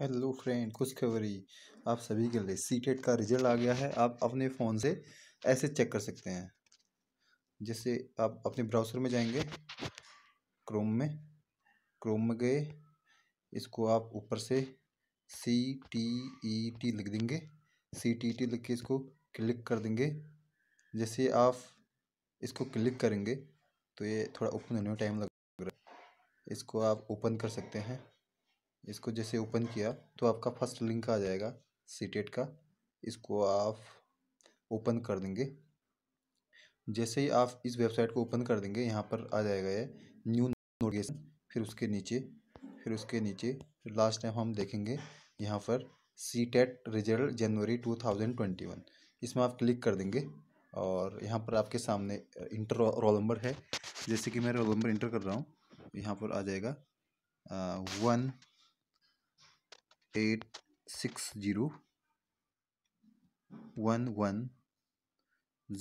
hello friend कुछ ही आप सभी के लिए सी टेट का रिजल्ट आ गया है आप अपने फ़ोन से ऐसे चेक कर सकते हैं जैसे आप अपने ब्राउज़र में जाएंगे क्रोम में क्रोम में गए इसको आप ऊपर से सी टी ई टी लिख देंगे सी टी टी लिख के इसको क्लिक कर देंगे जैसे आप इसको क्लिक करेंगे तो ये थोड़ा ओपन होने में टाइम लग रहा है इसको आप ओपन कर सकते हैं इसको जैसे ओपन किया तो आपका फर्स्ट लिंक आ जाएगा सी का इसको आप ओपन कर देंगे जैसे ही आप इस वेबसाइट को ओपन कर देंगे यहाँ पर आ जाएगा ये न्यू नोटिफिकेशन फिर उसके नीचे फिर उसके नीचे फिर लास्ट टाइम हम देखेंगे यहाँ पर सी टेट रिजल्ट जनवरी टू थाउजेंड ट्वेंटी वन इसमें आप क्लिक कर देंगे और यहाँ पर आपके सामने इंटर रोल नंबर है जैसे कि मैं रोल नंबर इंटर कर रहा हूँ यहाँ पर आ जाएगा one eight six zero one one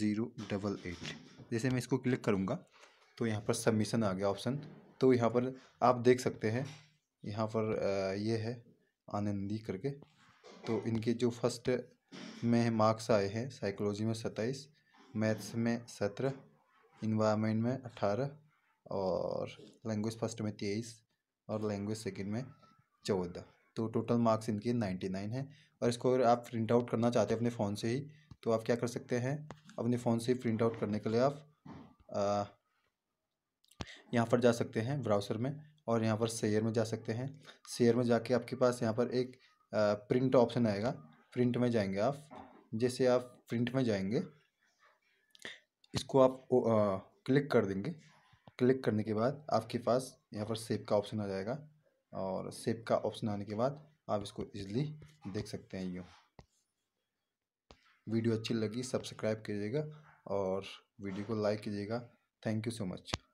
zero double eight जैसे मैं इसको क्लिक करूँगा तो यहाँ पर सबमिशन आ गया ऑप्शन तो यहाँ पर आप देख सकते हैं यहाँ पर ये है आनंदी करके तो इनके जो फर्स्ट में मार्क्स आए हैं साइकोलॉजी में सत्ताईस मैथ्स में सत्रह इन्वायरमेंट में अठारह और लैंग्वेज फर्स्ट में तेईस और लैंग्वेज सेकंड में चौदह तो टोटल मार्क्स इनके नाइन्टी नाइन है और इसको अगर आप प्रिंट आउट करना चाहते हैं अपने फ़ोन से ही तो आप क्या कर सकते हैं अपने फ़ोन से प्रिंट आउट करने के लिए आप यहाँ पर जा सकते हैं ब्राउज़र में और यहाँ पर शेयर में जा सकते हैं शेयर में जाके आपके पास यहाँ पर एक आ, प्रिंट ऑप्शन आएगा प्रिंट में जाएंगे आप जैसे आप प्रिंट में जाएंगे इसको आप आ, क्लिक कर देंगे क्लिक करने के बाद आपके पास यहाँ पर सेव का ऑप्शन आ जाएगा और सेप का ऑप्शन आने के बाद आप इसको इजीली देख सकते हैं यूँ वीडियो अच्छी लगी सब्सक्राइब कीजिएगा और वीडियो को लाइक कीजिएगा थैंक यू सो मच